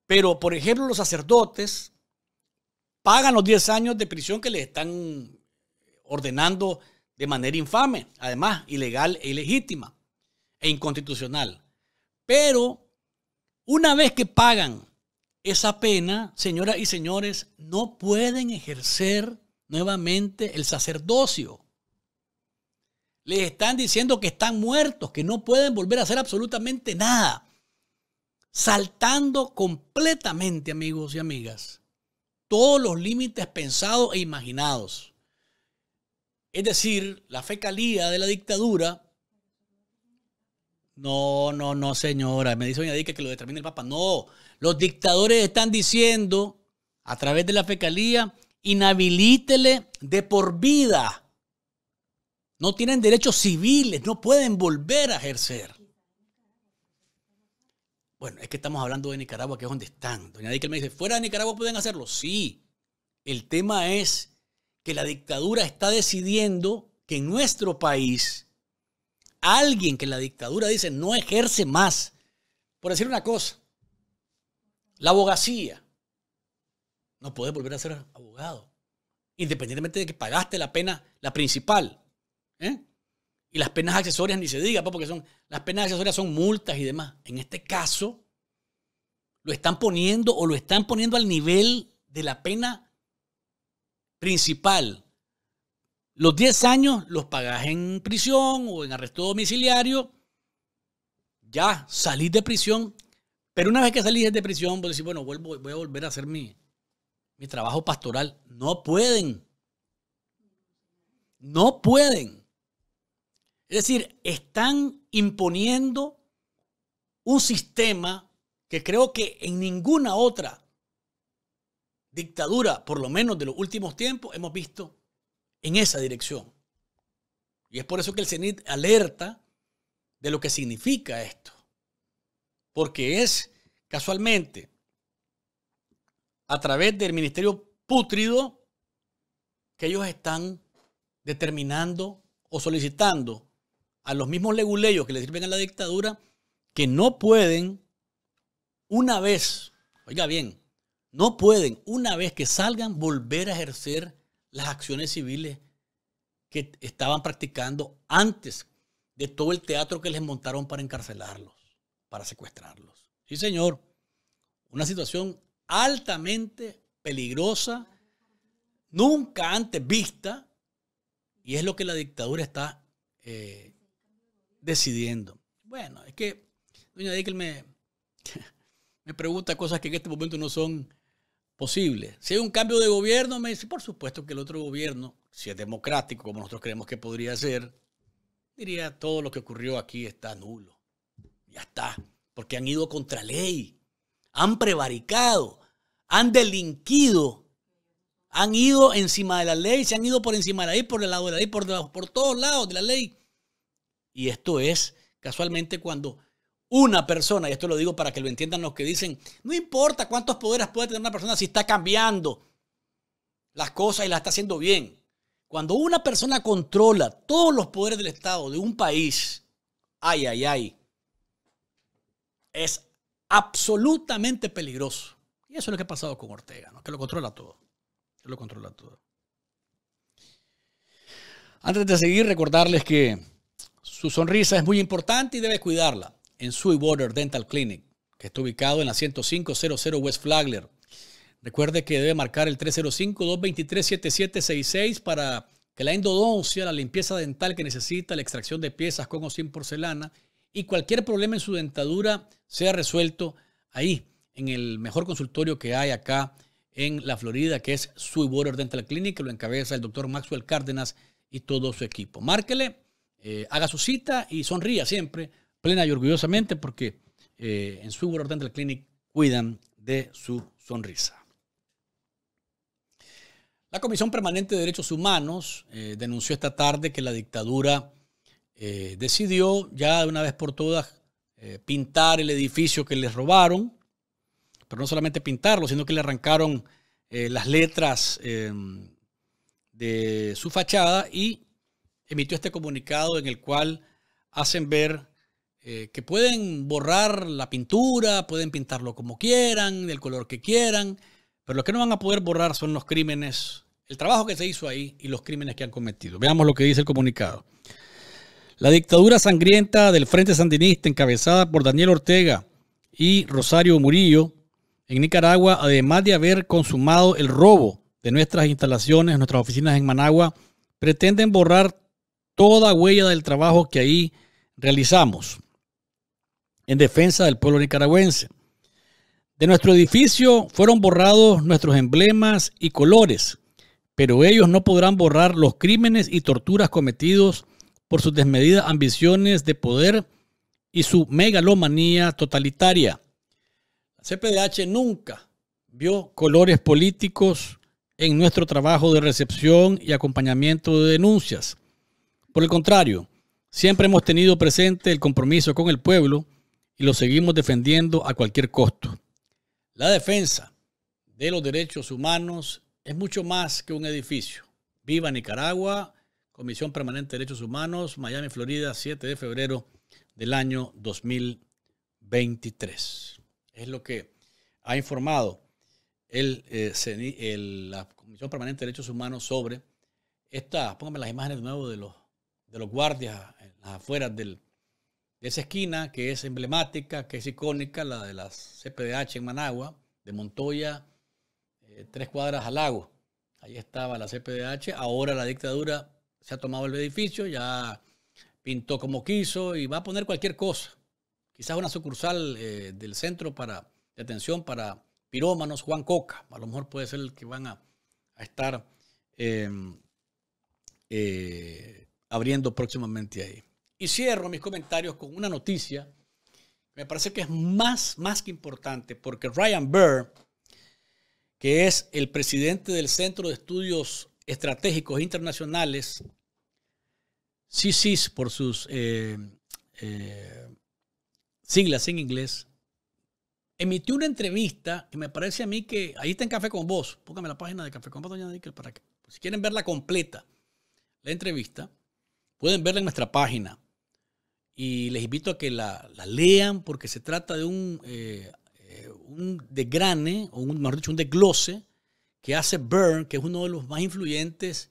Pero, por ejemplo, los sacerdotes pagan los 10 años de prisión que les están ordenando de manera infame, además ilegal e ilegítima e inconstitucional. Pero una vez que pagan esa pena, señoras y señores, no pueden ejercer nuevamente el sacerdocio. Les están diciendo que están muertos, que no pueden volver a hacer absolutamente nada. Saltando completamente, amigos y amigas, todos los límites pensados e imaginados. Es decir, la fecalía de la dictadura no, no, no, señora. Me dice doña Dica que lo determine el Papa. No, los dictadores están diciendo a través de la fecalía, inhabilítele de por vida. No tienen derechos civiles, no pueden volver a ejercer. Bueno, es que estamos hablando de Nicaragua, que es donde están. Doña Dica me dice, fuera de Nicaragua pueden hacerlo. Sí, el tema es que la dictadura está decidiendo que en nuestro país alguien que la dictadura dice no ejerce más. Por decir una cosa, la abogacía. No puede volver a ser abogado, independientemente de que pagaste la pena, la principal. ¿eh? Y las penas accesorias ni se diga, pues, porque son, las penas accesorias son multas y demás. En este caso, lo están poniendo o lo están poniendo al nivel de la pena principal, los 10 años los pagás en prisión o en arresto domiciliario. Ya salís de prisión. Pero una vez que salís de prisión, vos decís, bueno, vuelvo, voy a volver a hacer mi, mi trabajo pastoral. No pueden. No pueden. Es decir, están imponiendo un sistema que creo que en ninguna otra dictadura, por lo menos de los últimos tiempos, hemos visto en esa dirección. Y es por eso que el CENIT alerta de lo que significa esto. Porque es casualmente a través del Ministerio Pútrido que ellos están determinando o solicitando a los mismos leguleyos que le sirven a la dictadura que no pueden una vez, oiga bien, no pueden una vez que salgan volver a ejercer las acciones civiles que estaban practicando antes de todo el teatro que les montaron para encarcelarlos, para secuestrarlos. Sí, señor, una situación altamente peligrosa, nunca antes vista, y es lo que la dictadura está eh, decidiendo. Bueno, es que doña Dickel [laughs] me pregunta cosas que en este momento no son posible. Si hay un cambio de gobierno, me dice, por supuesto que el otro gobierno, si es democrático, como nosotros creemos que podría ser, diría, todo lo que ocurrió aquí está nulo. Ya está, porque han ido contra ley, han prevaricado, han delinquido, han ido encima de la ley, se han ido por encima de la ley, por el lado de la ley, por, por todos lados de la ley. Y esto es casualmente cuando una persona, y esto lo digo para que lo entiendan los que dicen, no importa cuántos poderes puede tener una persona si está cambiando las cosas y las está haciendo bien. Cuando una persona controla todos los poderes del Estado de un país, ay, ay, ay, es absolutamente peligroso. Y eso es lo que ha pasado con Ortega, que lo controla todo. Que lo controla todo. Antes de seguir, recordarles que su sonrisa es muy importante y debe cuidarla en Water Dental Clinic, que está ubicado en la 10500 West Flagler. Recuerde que debe marcar el 305-223-7766 para que la endodoncia, la limpieza dental que necesita, la extracción de piezas con o sin porcelana y cualquier problema en su dentadura sea resuelto ahí, en el mejor consultorio que hay acá en la Florida, que es Sweetwater Dental Clinic, que lo encabeza el doctor Maxwell Cárdenas y todo su equipo. Márquele, eh, haga su cita y sonría siempre plena y orgullosamente porque eh, en su orden Dental Clinic cuidan de su sonrisa. La Comisión Permanente de Derechos Humanos eh, denunció esta tarde que la dictadura eh, decidió ya de una vez por todas pintar el edificio que les robaron, pero no solamente pintarlo, sino que le arrancaron las letras em, de su fachada y emitió este comunicado en el cual hacen ver eh, que pueden borrar la pintura, pueden pintarlo como quieran, del color que quieran, pero lo que no van a poder borrar son los crímenes, el trabajo que se hizo ahí y los crímenes que han cometido. Veamos lo que dice el comunicado. La dictadura sangrienta del Frente Sandinista encabezada por Daniel Ortega y Rosario Murillo en Nicaragua, además de haber consumado el robo de nuestras instalaciones, nuestras oficinas en Managua, pretenden borrar toda huella del trabajo que ahí realizamos en defensa del pueblo nicaragüense. De nuestro edificio fueron borrados nuestros emblemas y colores, pero ellos no podrán borrar los crímenes y torturas cometidos por sus desmedidas ambiciones de poder y su megalomanía totalitaria. La CPDH nunca vio colores políticos en nuestro trabajo de recepción y acompañamiento de denuncias. Por el contrario, siempre hemos tenido presente el compromiso con el pueblo y lo seguimos defendiendo a cualquier costo. La defensa de los derechos humanos es mucho más que un edificio. Viva Nicaragua, Comisión Permanente de Derechos Humanos, Miami, Florida, 7 de febrero del año 2023. Es lo que ha informado eh, el, la Comisión Permanente de Derechos Humanos sobre esta, póngame las imágenes de nuevo de los, de los guardias en las afueras del, esa esquina que es emblemática, que es icónica, la de las CPDH en Managua, de Montoya, eh, tres cuadras al lago. Ahí estaba la CPDH. Ahora la dictadura se ha tomado el edificio, ya pintó como quiso y va a poner cualquier cosa. Quizás una sucursal eh, del centro para, de atención para pirómanos, Juan Coca. A lo mejor puede ser el que van a, estar em, eh, abriendo próximamente ahí. Y cierro mis comentarios con una noticia me parece que es más, más que importante, porque Ryan Burr, que es el presidente del Centro de Estudios Estratégicos Internacionales, CISIS por sus eh, eh, siglas en inglés, emitió una entrevista que me parece a mí que ahí está en Café con Vos. Póngame la página de Café con Vos, doña Nickel, para que si quieren verla completa, la entrevista, pueden verla en nuestra página y les invito a que la, lean porque se trata de un, eh, eh, degrane, o un, mejor dicho, un deglose, que hace Byrne, que es uno de los más influyentes.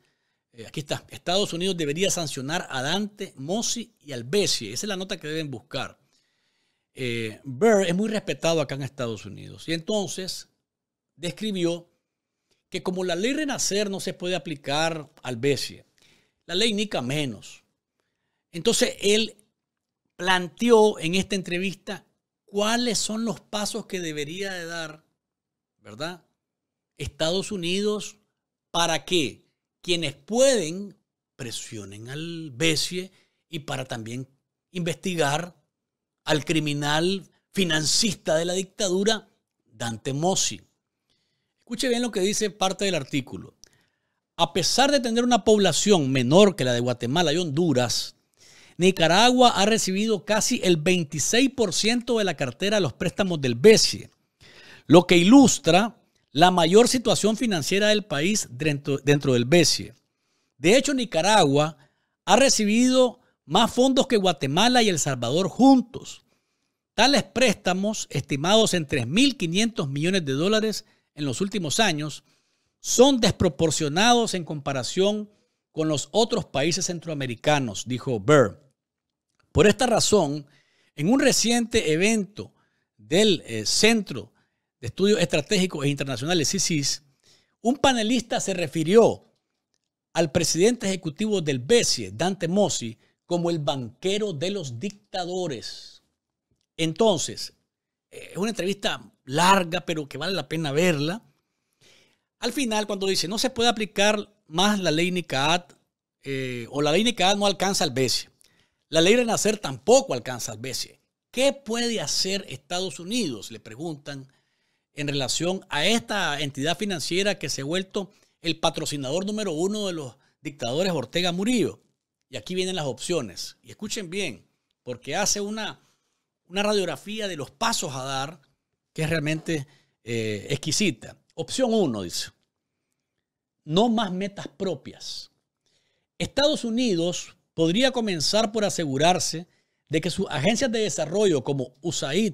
Eh, aquí está, Estados Unidos debería sancionar a Dante, Mossi y Bessie. Esa es la nota que deben buscar. Byrne es muy respetado acá en Estados Unidos. Y entonces describió que como la ley Renacer no se puede aplicar al Bessie, la ley Nica menos. Entonces él planteó en esta entrevista cuáles son los pasos que debería de dar, ¿verdad? Estados Unidos para que quienes pueden presionen al BCE y para también investigar al criminal financista de la dictadura, Dante Mossi. Escuche bien lo que dice parte del artículo. A pesar de tener una población menor que la de Guatemala y Honduras, Nicaragua ha recibido casi el 26% de la cartera de los préstamos del BCE, lo que ilustra la mayor situación financiera del país dentro, del BCE. De hecho, Nicaragua ha recibido más fondos que Guatemala y El Salvador juntos. Tales préstamos, estimados en 3.500 millones de dólares en los últimos años, son desproporcionados en comparación con los otros países centroamericanos, dijo Burr. Por esta razón, en un reciente evento del eh, Centro de Estudios Estratégicos e Internacionales, CISIS, un panelista se refirió al presidente ejecutivo del BESIE, Dante Mossi, como el banquero de los dictadores. Entonces, eh, es una entrevista larga, pero que vale la pena verla. Al final, cuando dice, no se puede aplicar más la ley NICAD, eh, o la ley NICAD no alcanza al BESIE. La ley nacer tampoco alcanza al BCE. ¿Qué puede hacer Estados Unidos? Le preguntan en relación a esta entidad financiera que se ha vuelto el patrocinador número uno de los dictadores Ortega Murillo. Y aquí vienen las opciones. Y escuchen bien, porque hace una, radiografía de los pasos a dar que es realmente eh, exquisita. Opción uno dice, no más metas propias. Estados Unidos podría comenzar por asegurarse de que sus agencias de desarrollo como USAID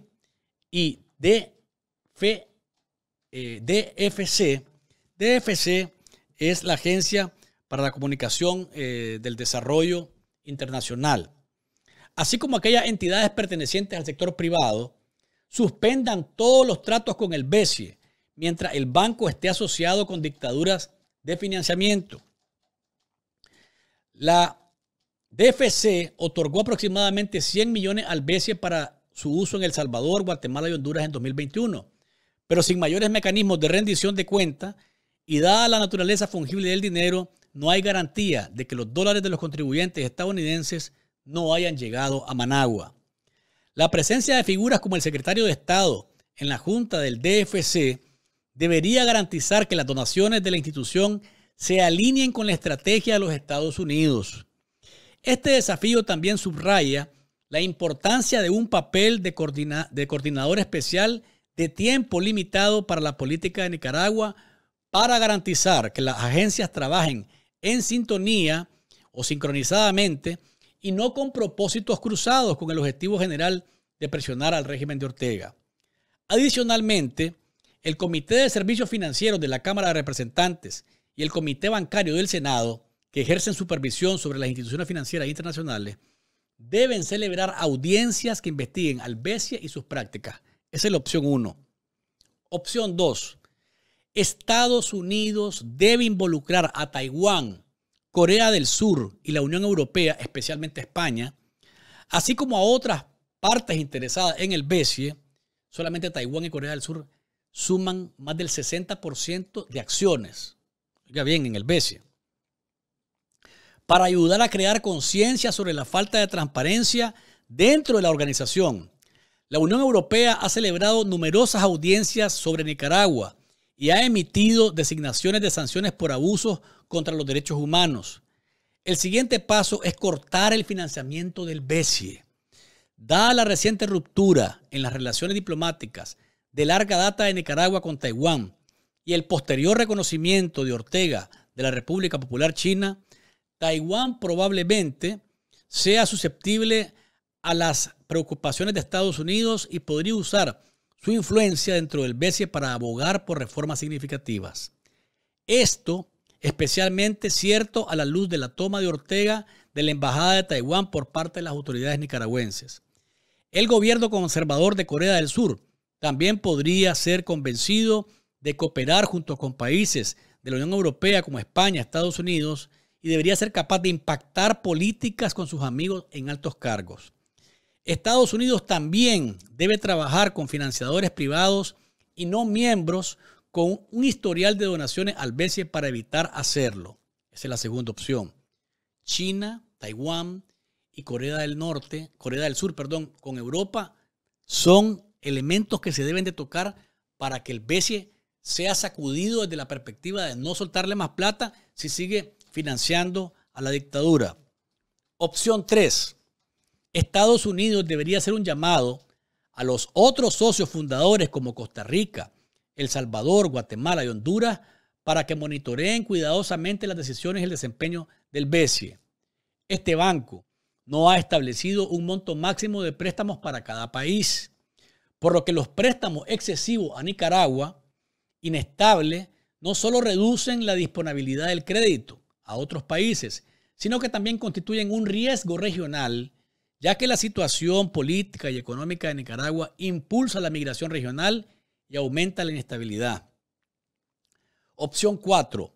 y DFC, eh, DFC es la Agencia para la Comunicación eh, del Desarrollo Internacional, así como aquellas entidades pertenecientes al sector privado, suspendan todos los tratos con el BCE mientras el banco esté asociado con dictaduras de financiamiento. La DFC otorgó aproximadamente 100 millones al BCE para su uso en El Salvador, Guatemala y Honduras en 2021, pero sin mayores mecanismos de rendición de cuenta y dada la naturaleza fungible del dinero, no hay garantía de que los dólares de los contribuyentes estadounidenses no hayan llegado a Managua. La presencia de figuras como el secretario de Estado en la junta del DFC debería garantizar que las donaciones de la institución se alineen con la estrategia de los Estados Unidos este desafío también subraya la importancia de un papel de, coordinador especial de tiempo limitado para la política de Nicaragua para garantizar que las agencias trabajen en sintonía o sincronizadamente y no con propósitos cruzados con el objetivo general de presionar al régimen de Ortega. Adicionalmente, el Comité de Servicios Financieros de la Cámara de Representantes y el Comité Bancario del Senado que ejercen supervisión sobre las instituciones financieras internacionales deben celebrar audiencias que investiguen al BCE y sus prácticas. Esa es la opción 1. Opción 2. Estados Unidos debe involucrar a Taiwán, Corea del Sur y la Unión Europea, especialmente España, así como a otras partes interesadas en el BCE. Solamente Taiwán y Corea del Sur suman más del 60% de acciones. Oiga bien, en el BCE para ayudar a crear conciencia sobre la falta de transparencia dentro de la organización. La Unión Europea ha celebrado numerosas audiencias sobre Nicaragua y ha emitido designaciones de sanciones por abusos contra los derechos humanos. El siguiente paso es cortar el financiamiento del BESIE. Dada la reciente ruptura en las relaciones diplomáticas de larga data de Nicaragua con Taiwán y el posterior reconocimiento de Ortega de la República Popular China, Taiwán probablemente sea susceptible a las preocupaciones de Estados Unidos y podría usar su influencia dentro del BCE para abogar por reformas significativas. Esto especialmente cierto a la luz de la toma de Ortega de la Embajada de Taiwán por parte de las autoridades nicaragüenses. El gobierno conservador de Corea del Sur también podría ser convencido de cooperar junto con países de la Unión Europea como España, Estados Unidos, debería ser capaz de impactar políticas con sus amigos en altos cargos. Estados Unidos también debe trabajar con financiadores privados y no miembros con un historial de donaciones al BCE para evitar hacerlo. Esa es la segunda opción. China, Taiwán y Corea del Norte, Corea del Sur, perdón, con Europa son elementos que se deben de tocar para que el BCE sea sacudido desde la perspectiva de no soltarle más plata si sigue financiando a la dictadura. Opción 3. Estados Unidos debería hacer un llamado a los otros socios fundadores como Costa Rica, El Salvador, Guatemala y Honduras para que monitoreen cuidadosamente las decisiones y el desempeño del BCE. Este banco no ha establecido un monto máximo de préstamos para cada país, por lo que los préstamos excesivos a Nicaragua, inestable, no solo reducen la disponibilidad del crédito, a otros países, sino que también constituyen un riesgo regional, ya que la situación política y económica de Nicaragua impulsa la migración regional y aumenta la inestabilidad. Opción 4.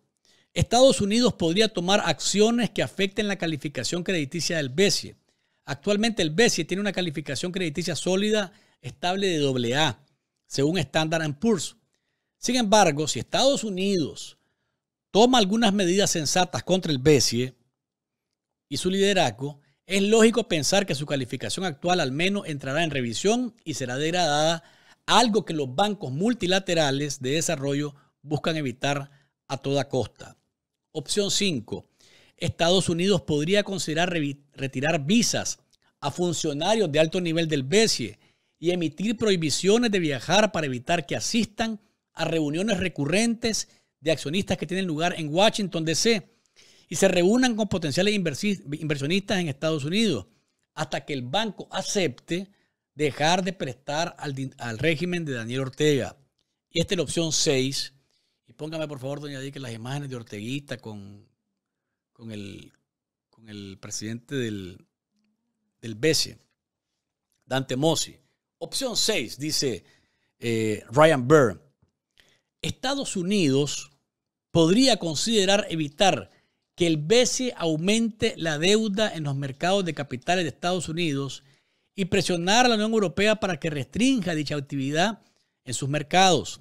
Estados Unidos podría tomar acciones que afecten la calificación crediticia del BCE. Actualmente el BCE tiene una calificación crediticia sólida, estable de AA, según Standard Poor's. Sin embargo, si Estados Unidos toma algunas medidas sensatas contra el BCE y su liderazgo, es lógico pensar que su calificación actual al menos entrará en revisión y será degradada, algo que los bancos multilaterales de desarrollo buscan evitar a toda costa. Opción 5. Estados Unidos podría considerar retirar visas a funcionarios de alto nivel del BCE y emitir prohibiciones de viajar para evitar que asistan a reuniones recurrentes de accionistas que tienen lugar en Washington, D.C. y se reúnan con potenciales inversionistas en Estados Unidos hasta que el banco acepte dejar de prestar al, régimen de Daniel Ortega. Y esta es la opción 6. Y póngame por favor, doña Dick, las imágenes de Orteguista con, con, el, con el presidente del, del Dante Mossi. Opción 6, dice eh, Ryan Burr. Estados Unidos podría considerar evitar que el BCE aumente la deuda en los mercados de capitales de Estados Unidos y presionar a la Unión Europea para que restrinja dicha actividad en sus mercados.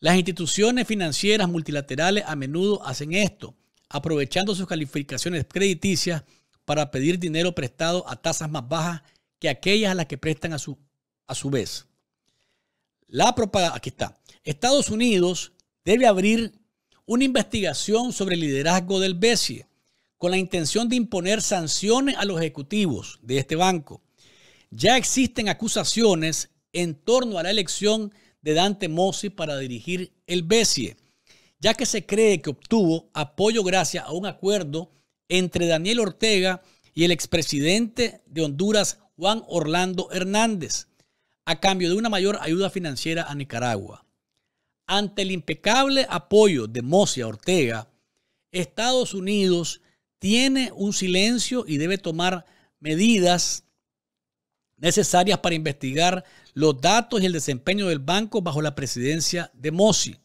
Las instituciones financieras multilaterales a menudo hacen esto, aprovechando sus calificaciones crediticias para pedir dinero prestado a tasas más bajas que aquellas a las que prestan a su, a su vez. La propaganda, aquí está. Estados Unidos debe abrir una investigación sobre el liderazgo del BESIE con la intención de imponer sanciones a los ejecutivos de este banco. Ya existen acusaciones en torno a la elección de Dante Mossi para dirigir el BESIE, ya que se cree que obtuvo apoyo gracias a un acuerdo entre Daniel Ortega y el expresidente de Honduras, Juan Orlando Hernández, a cambio de una mayor ayuda financiera a Nicaragua. Ante el impecable apoyo de a Ortega, Estados Unidos tiene un silencio y debe tomar medidas necesarias para investigar los datos y el desempeño del banco bajo la presidencia de Mosi.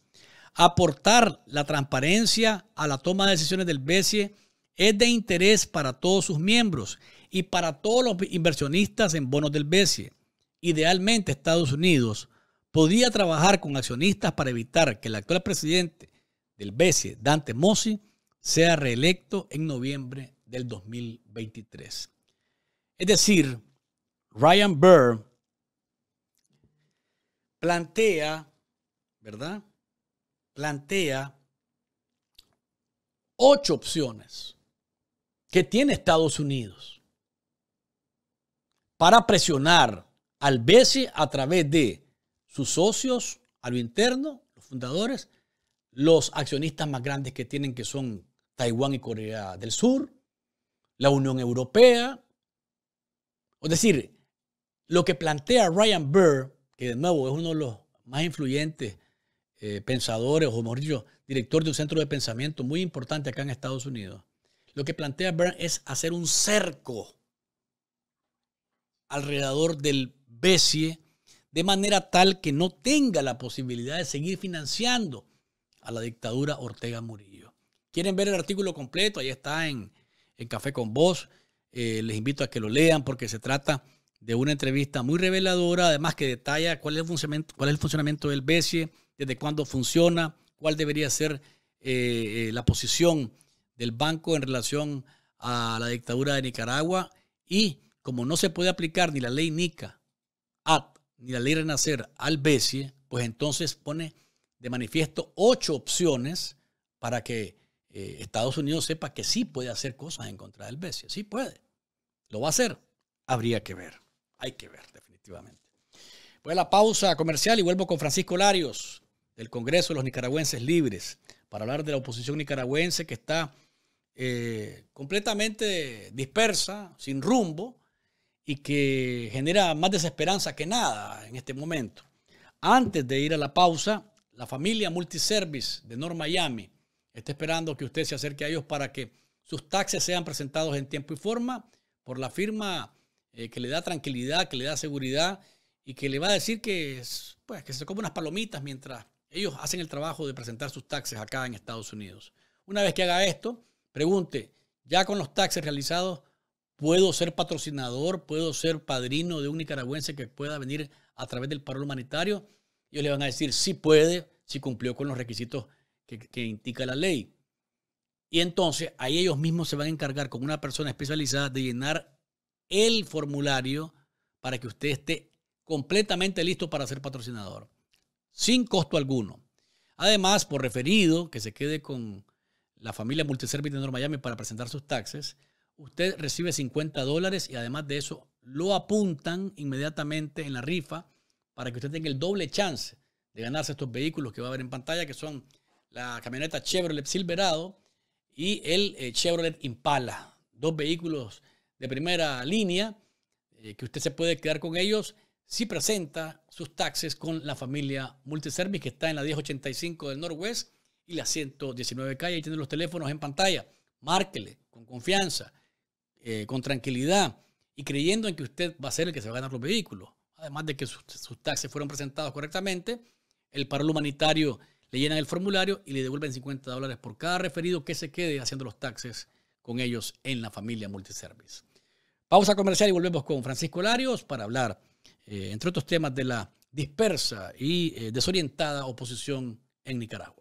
Aportar la transparencia a la toma de decisiones del BCE es de interés para todos sus miembros y para todos los inversionistas en bonos del BCE. Idealmente Estados Unidos podía trabajar con accionistas para evitar que el actual presidente del BCE, Dante Mossi, sea reelecto en noviembre del 2023. Es decir, Ryan Burr plantea, ¿verdad? Plantea ocho opciones que tiene Estados Unidos para presionar al BCE a través de sus socios a lo interno, los fundadores, los accionistas más grandes que tienen, que son Taiwán y Corea del Sur, la Unión Europea. Es decir, lo que plantea Ryan Burr, que de nuevo es uno de los más influyentes eh, pensadores, o mejor dicho, director de un centro de pensamiento muy importante acá en Estados Unidos, lo que plantea Burr es hacer un cerco alrededor del BESIE de manera tal que no tenga la posibilidad de seguir financiando a la dictadura Ortega Murillo. ¿Quieren ver el artículo completo? Ahí está en, Café con Vos. Eh, les invito a que lo lean porque se trata de una entrevista muy reveladora, además que detalla cuál es el funcionamiento, del BCE, desde cuándo funciona, cuál debería ser eh, eh, la posición del banco en relación a la dictadura de Nicaragua y como no se puede aplicar ni la ley NICA ni la ley Renacer al BESIE, pues entonces pone de manifiesto ocho opciones para que eh, Estados Unidos sepa que sí puede hacer cosas en contra del BESIE. Sí puede. ¿Lo va a hacer? Habría que ver. Hay que ver, definitivamente. Pues la pausa comercial y vuelvo con Francisco Larios del Congreso de los Nicaragüenses Libres para hablar de la oposición nicaragüense que está eh, completamente dispersa, sin rumbo, y que genera más desesperanza que nada en este momento. Antes de ir a la pausa, la familia Multiservice de North Miami está esperando que usted se acerque a ellos para que sus taxes sean presentados en tiempo y forma por la firma eh, que le da tranquilidad, que le da seguridad y que le va a decir que, pues, que se come unas palomitas mientras ellos hacen el trabajo de presentar sus taxes acá en Estados Unidos. Una vez que haga esto, pregunte, ya con los taxes realizados, puedo ser patrocinador, puedo ser padrino de un nicaragüense que pueda venir a través del paro humanitario. Ellos le van a decir si puede, si cumplió con los requisitos que, indica la ley. Y entonces ahí ellos mismos se van a encargar con una persona especializada de llenar el formulario para que usted esté completamente listo para ser patrocinador, sin costo alguno. Además, por referido, que se quede con la familia Multiservice de North Miami para presentar sus taxes, usted recibe 50 dólares y además de eso lo apuntan inmediatamente en la rifa para que usted tenga el doble chance de ganarse estos vehículos que va a ver en pantalla, que son la camioneta Chevrolet Silverado y el eh, Chevrolet Impala. Dos vehículos de primera línea eh, que usted se puede quedar con ellos si presenta sus taxes con la familia Multiservice que está en la 1085 del Norwest y la 119 calle. Ahí tienen los teléfonos en pantalla. Márquele con confianza. Eh, con tranquilidad y creyendo en que usted va a ser el que se va a ganar los vehículos. Además de que sus, taxes fueron presentados correctamente, el paro humanitario le llenan el formulario y le devuelven 50 dólares por cada referido que se quede haciendo los taxes con ellos en la familia multiservice. a comercial y volvemos con Francisco Larios para hablar, eh, entre otros temas, de la dispersa y eh, desorientada oposición en Nicaragua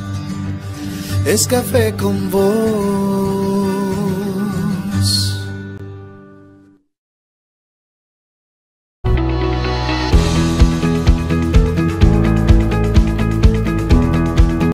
es café con vos.